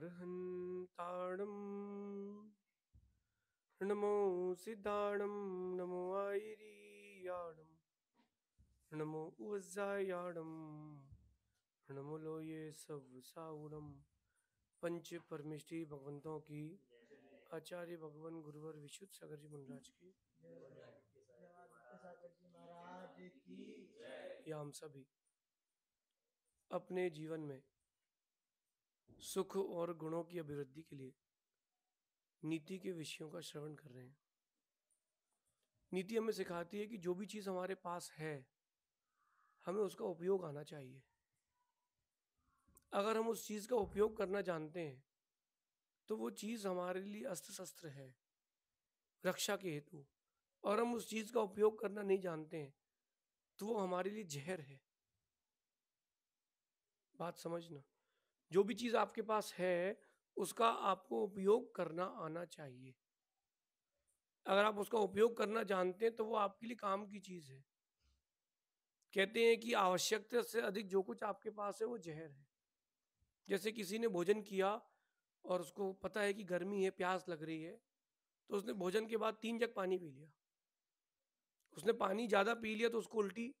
बृहन्ताणं नमो सिद्धाणं नमो ऐरियाणं नमो उज्जायाणं नमो लोये सवसाउणम पंच परमिष्टि भगवंतों की आचार्य भगवान गुरुवर विशुद्ध सागर जी महाराज की या हम सभी अपने जीवन में सुख और गुणों की अभिवृद्धि के लिए नीति के विषयों का श्रवण कर रहे हैं नीति हमें सिखाती है कि जो भी चीज़ हमारे पास है हमें उसका उपयोग आना चाहिए अगर हम उस चीज़ का उपयोग करना जानते हैं तो वो चीज़ हमारे लिए अस्त्र शस्त्र है रक्षा के हेतु और हम उस चीज़ का उपयोग करना नहीं जानते हैं तो वो हमारे लिए जहर है बात समझना जो भी चीज़ आपके पास है उसका आपको उपयोग करना आना चाहिए अगर आप उसका उपयोग करना जानते हैं तो वो आपके लिए काम की चीज़ है कहते हैं कि आवश्यकता से अधिक जो कुछ आपके पास है वो जहर है जैसे किसी ने भोजन किया और उसको पता है कि गर्मी है प्यास लग रही है तो उसने भोजन के बाद तीन जग पानी पी लिया उसने पानी ज़्यादा पी लिया तो उसको उल्टी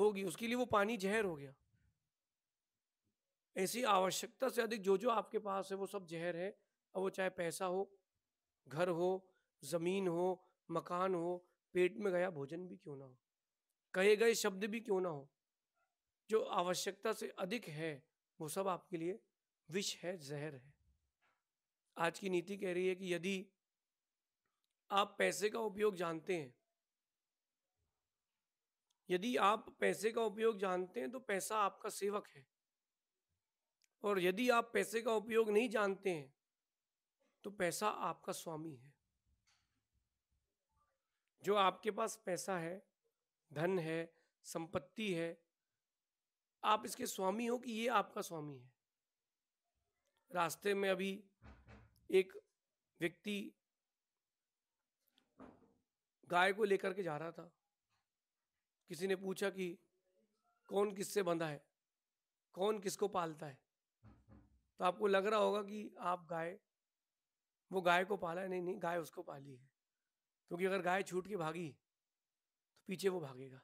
होगी उसके लिए वो पानी जहर हो गया ऐसी आवश्यकता से अधिक जो जो आपके पास है वो सब जहर है अब वो चाहे पैसा हो घर हो जमीन हो मकान हो पेट में गया भोजन भी क्यों ना हो कहे गए शब्द भी क्यों ना हो जो आवश्यकता से अधिक है वो सब आपके लिए विष है जहर है आज की नीति कह रही है कि यदि आप पैसे का उपयोग जानते हैं यदि आप पैसे का उपयोग जानते हैं तो पैसा आपका सेवक है और यदि आप पैसे का उपयोग नहीं जानते हैं तो पैसा आपका स्वामी है जो आपके पास पैसा है धन है संपत्ति है आप इसके स्वामी हो कि ये आपका स्वामी है रास्ते में अभी एक व्यक्ति गाय को लेकर के जा रहा था किसी ने पूछा कि कौन किससे बंधा है कौन किसको पालता है तो आपको लग रहा होगा कि आप गाय वो गाय को पाला है नहीं नहीं गाय उसको पाली है क्योंकि अगर गाय छूट के भागी तो पीछे वो भागेगा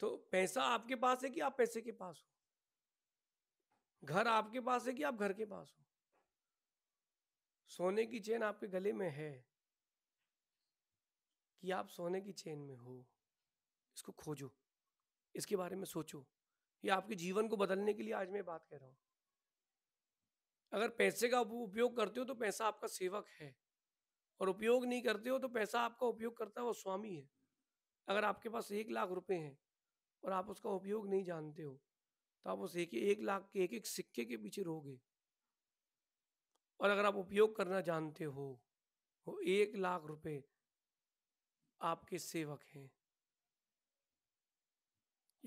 तो पैसा आपके पास है कि आप पैसे के पास हो घर आपके पास है कि आप घर के पास हो सोने की चेन आपके गले में है कि आप सोने की चेन में हो इसको खोजो इसके बारे में सोचो ये आपके जीवन को बदलने के लिए आज मैं बात कर रहा हूँ अगर पैसे का उपयोग करते हो तो पैसा आपका सेवक है और उपयोग नहीं करते हो तो पैसा आपका उपयोग करता है वो स्वामी है अगर आपके पास एक लाख रुपए हैं और आप उसका उपयोग नहीं जानते हो तो आप उस एक एक लाख के एक एक सिक्के के पीछे रोगे और अगर आप उपयोग करना जानते हो वो एक लाख रुपए आपके सेवक हैं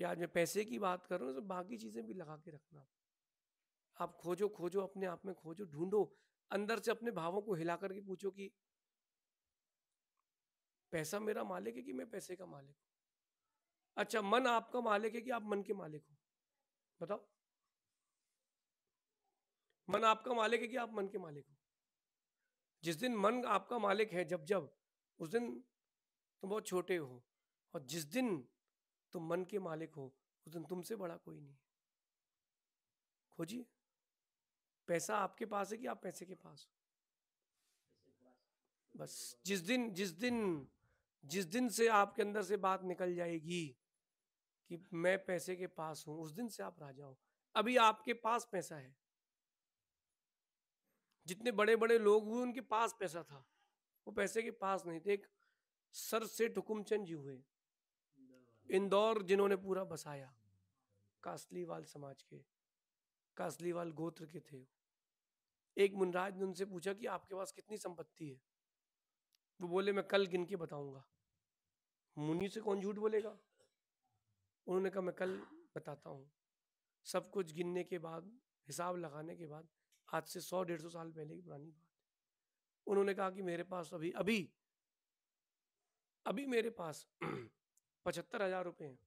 या आज मैं पैसे की बात कर रहा हूँ तो बाकी चीज़ें भी लगा के रखना आप खोजो खोजो अपने आप में खोजो ढूंढो अंदर से अपने भावों को हिला करके पूछो कि पैसा मेरा मालिक है कि मैं पैसे का मालिक हूं अच्छा मन आपका मालिक है कि आप मन के मालिक हो बताओ मन आपका मालिक है कि आप मन के मालिक हो जिस दिन मन आपका मालिक है जब जब उस दिन तुम बहुत छोटे हो और जिस दिन तुम मन के मालिक हो उस दिन तुमसे बड़ा कोई नहीं है खोजिए पैसा आपके पास है कि आप पैसे के पास हो बस जिस दिन जिस दिन जिस दिन से आपके अंदर से बात निकल जाएगी कि मैं पैसे के पास हूं उस दिन से आप राजा हो अभी आपके पास पैसा है जितने बड़े बड़े लोग हुए उनके पास पैसा था वो पैसे के पास नहीं थे एक सर से हुकुमचंद जी हुए इंदौर जिन्होंने पूरा बसाया कासलीवाल समाज के कासलीवाल गोत्र के थे एक मुनराज ने उनसे पूछा कि आपके पास कितनी संपत्ति है वो बोले मैं कल गिन के बताऊंगा मुनि से कौन झूठ बोलेगा उन्होंने कहा मैं कल बताता हूँ सब कुछ गिनने के बाद हिसाब लगाने के बाद आज से सौ डेढ़ सौ साल पहले की पुरानी बात उन्होंने कहा कि मेरे पास अभी अभी अभी मेरे पास पचहत्तर हजार रुपये हैं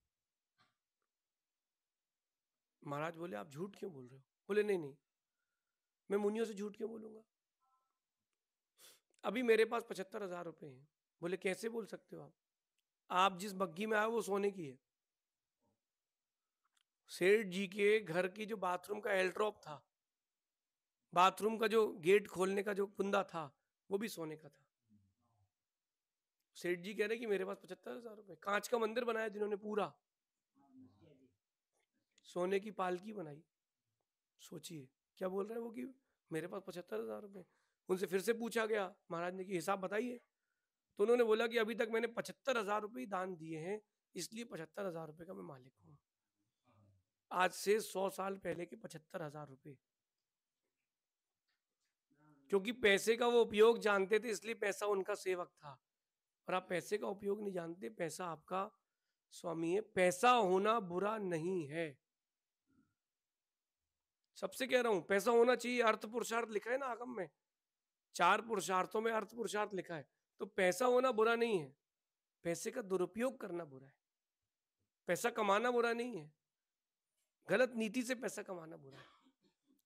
महाराज बोले आप झूठ क्यों बोल रहे हो बोले नहीं नहीं मैं मुनियों से झूठ क्यों बोलूंगा अभी मेरे पास पचहत्तर हजार रुपये हैं बोले कैसे बोल सकते हो आप आप जिस बग्घी में आए वो सोने की है सेठ जी के घर की जो बाथरूम का एल्ट्रॉप था बाथरूम का जो गेट खोलने का जो कुंदा था वो भी सोने का था सेठ जी कह रहे कि मेरे पास पचहत्तर हजार रुपए कांच का मंदिर बनाया जिन्होंने पूरा सोने की पालकी बनाई सोचिए क्या बोल रहे हैं वो कि मेरे पास पचहत्तर हजार रुपए उनसे फिर से पूछा गया महाराज ने कि हिसाब बताइए तो उन्होंने बोला कि अभी तक मैंने पचहत्तर हजार रुपये दान दिए हैं इसलिए पचहत्तर हजार रुपये का मैं मालिक हूँ आज से सौ साल पहले के पचहत्तर हजार रुपये क्योंकि पैसे का वो उपयोग जानते थे इसलिए पैसा उनका सेवक था पर आप पैसे का उपयोग नहीं जानते पैसा आपका स्वामी है पैसा होना बुरा नहीं है सबसे कह रहा हूं पैसा होना चाहिए अर्थ पुरुषार्थ लिखा है ना आगम में चार पुरुषार्थों में अर्थ पुरुषार्थ लिखा है तो पैसा होना बुरा नहीं है पैसे का दुरुपयोग करना बुरा है पैसा कमाना बुरा नहीं है गलत नीति से पैसा कमाना बुरा है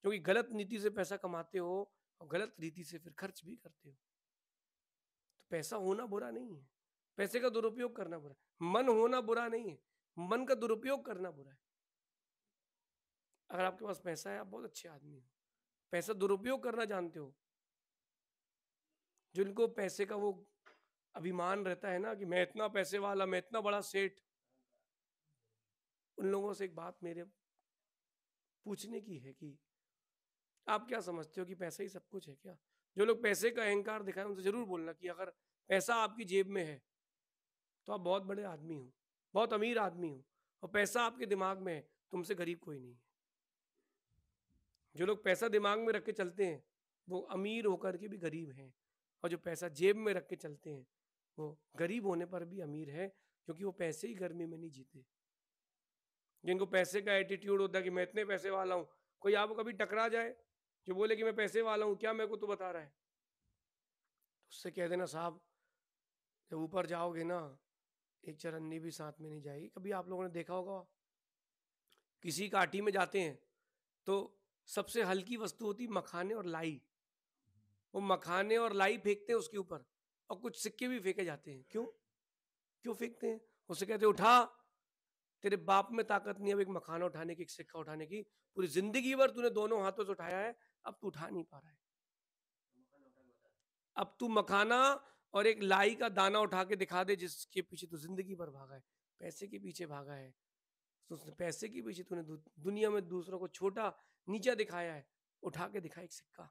क्योंकि गलत नीति से पैसा कमाते हो और गलत रीति से फिर खर्च भी करते हो पैसा होना बुरा नहीं है पैसे का दुरुपयोग करना बुरा मन होना बुरा नहीं है मन का दुरुपयोग करना बुरा है अगर आपके पास पैसा है आप बहुत अच्छे आदमी हो पैसा दुरुपयोग करना जानते हो जिनको पैसे का वो अभिमान रहता है ना कि मैं इतना पैसे वाला मैं इतना बड़ा सेठ उन लोगों से एक बात मेरे पूछने की है कि आप क्या समझते हो कि पैसा ही सब कुछ है क्या जो लोग पैसे का अहंकार दिखाए उनसे ज़रूर बोलना कि अगर पैसा आपकी जेब में है तो आप बहुत बड़े आदमी हो बहुत अमीर आदमी हो और पैसा आपके दिमाग में है तुमसे गरीब कोई नहीं है जो लोग पैसा दिमाग में रख के चलते हैं वो अमीर होकर के भी गरीब हैं और जो पैसा जेब में रख के चलते हैं वो गरीब होने पर भी अमीर है क्योंकि वो पैसे ही गर्मी में नहीं जीते जिनको पैसे का एटीट्यूड होता है कि मैं इतने पैसे वाला हूँ कोई आपको कभी टकरा जाए जो बोले कि मैं पैसे वाला हूँ क्या मेरे को तू बता रहा है तो उससे कह देना साहब जब ऊपर जाओगे ना एक चरन्नी भी साथ में नहीं जाएगी कभी आप लोगों ने देखा होगा किसी काठी में जाते हैं तो सबसे हल्की वस्तु होती मखाने और लाई वो मखाने और लाई फेंकते हैं उसके ऊपर और कुछ सिक्के भी फेंके जाते हैं क्यों क्यों फेंकते हैं उसे कहते उठा तेरे बाप में ताकत नहीं अब एक मखाना उठाने की एक सिक्का उठाने की पूरी जिंदगी भर तूने दोनों हाथों से उठाया है अब तू उठा नहीं पा रहा है अब तू मखाना और एक लाई का दाना उठा के दिखा दे जिसके पीछे तू जिंदगी भर भागा है पैसे के पीछे भागा है तो पैसे के पीछे तूने दुनिया में दूसरों को छोटा नीचा दिखाया है उठा के दिखा एक सिक्का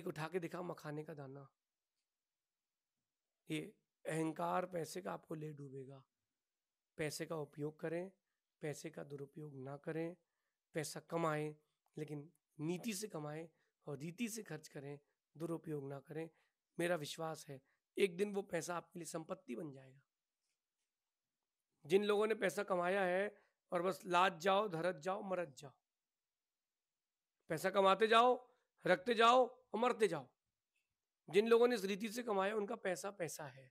एक उठा के दिखा मखाने का दाना ये अहंकार पैसे का आपको ले डूबेगा पैसे का उपयोग करें पैसे का दुरुपयोग ना करें पैसा कमाएं लेकिन नीति से कमाएं और रीति से खर्च करें दुरुपयोग ना करें मेरा विश्वास है एक दिन वो पैसा आपके लिए संपत्ति बन जाएगा जिन लोगों ने पैसा कमाया है और बस लाद जाओ धरत जाओ मरत जाओ पैसा कमाते जाओ रखते जाओ और मरते जाओ जिन लोगों ने इस रीति से कमाया उनका पैसा पैसा है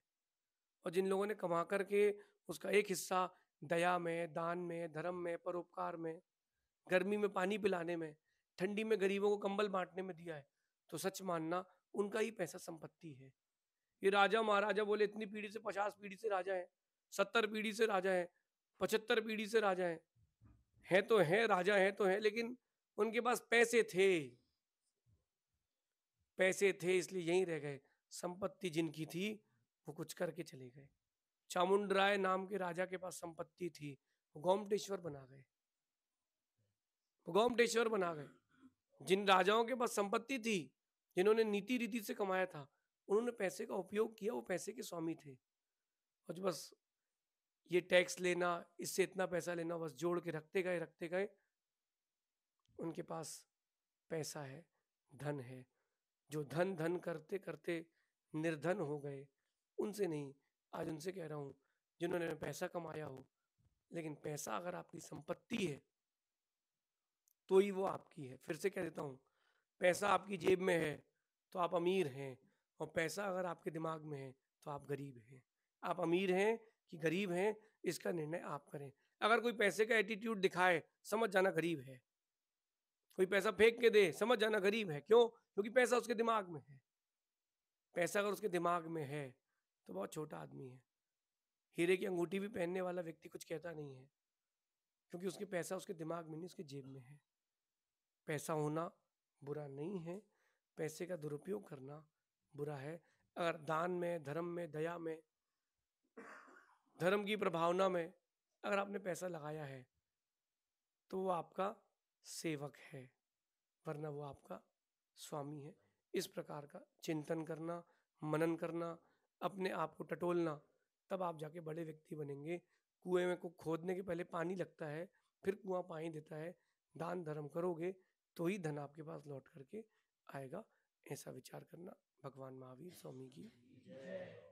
और जिन लोगों ने कमा करके उसका एक हिस्सा दया में दान में धर्म में परोपकार में गर्मी में पानी पिलाने में ठंडी में गरीबों को कंबल बांटने में दिया है तो सच मानना उनका ही पैसा संपत्ति है ये राजा महाराजा बोले इतनी पीढ़ी से पचास पीढ़ी से राजा है सत्तर पीढ़ी से राजा है पचहत्तर पीढ़ी से राजा है हैं तो हैं राजा हैं तो हैं लेकिन उनके पास पैसे थे पैसे थे इसलिए यहीं रह गए संपत्ति जिनकी थी वो कुछ करके चले गए चामुंडराय नाम के राजा के पास संपत्ति थी वो गोमटेश्वर बना गए गोमटेश्वर बना गए जिन राजाओं के पास संपत्ति थी जिन्होंने नीति रीति से कमाया था उन्होंने पैसे का उपयोग किया वो पैसे के स्वामी थे और जो बस ये टैक्स लेना इससे इतना पैसा लेना बस जोड़ के रखते गए रखते गए उनके पास पैसा है धन है जो धन धन करते करते निर्धन हो गए उनसे नहीं आज उनसे कह रहा हूँ जिन्होंने पैसा कमाया हो लेकिन पैसा अगर आपकी संपत्ति है तो ही वो आपकी है फिर से कह देता हूँ पैसा आपकी जेब में है तो आप अमीर हैं और पैसा अगर आपके दिमाग में है तो आप गरीब हैं आप अमीर हैं कि गरीब हैं इसका निर्णय आप करें अगर कोई पैसे का एटीट्यूड दिखाए समझ जाना गरीब है कोई पैसा फेंक के दे समझ जाना गरीब है क्यों क्योंकि पैसा उसके दिमाग में है पैसा अगर उसके दिमाग में है तो बहुत छोटा आदमी है हीरे की अंगूठी भी पहनने वाला व्यक्ति कुछ कहता नहीं है क्योंकि उसके पैसा उसके दिमाग में नहीं उसके जेब में है पैसा होना बुरा नहीं है पैसे का दुरुपयोग करना बुरा है अगर दान में धर्म में दया में धर्म की प्रभावना में अगर आपने पैसा लगाया है तो वो आपका सेवक है वरना वो आपका स्वामी है इस प्रकार का चिंतन करना मनन करना अपने आप को टटोलना तब आप जाके बड़े व्यक्ति बनेंगे कुएं में को खोदने के पहले पानी लगता है फिर कुआं पानी देता है दान धर्म करोगे तो ही धन आपके पास लौट करके आएगा ऐसा विचार करना भगवान महावीर स्वामी की